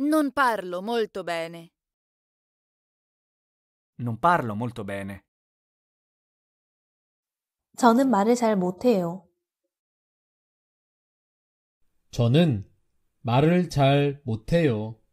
Non parlo molto bene. Non parlo molto bene. 저는 말을 잘 못해요. 저는 말을 잘 못해요.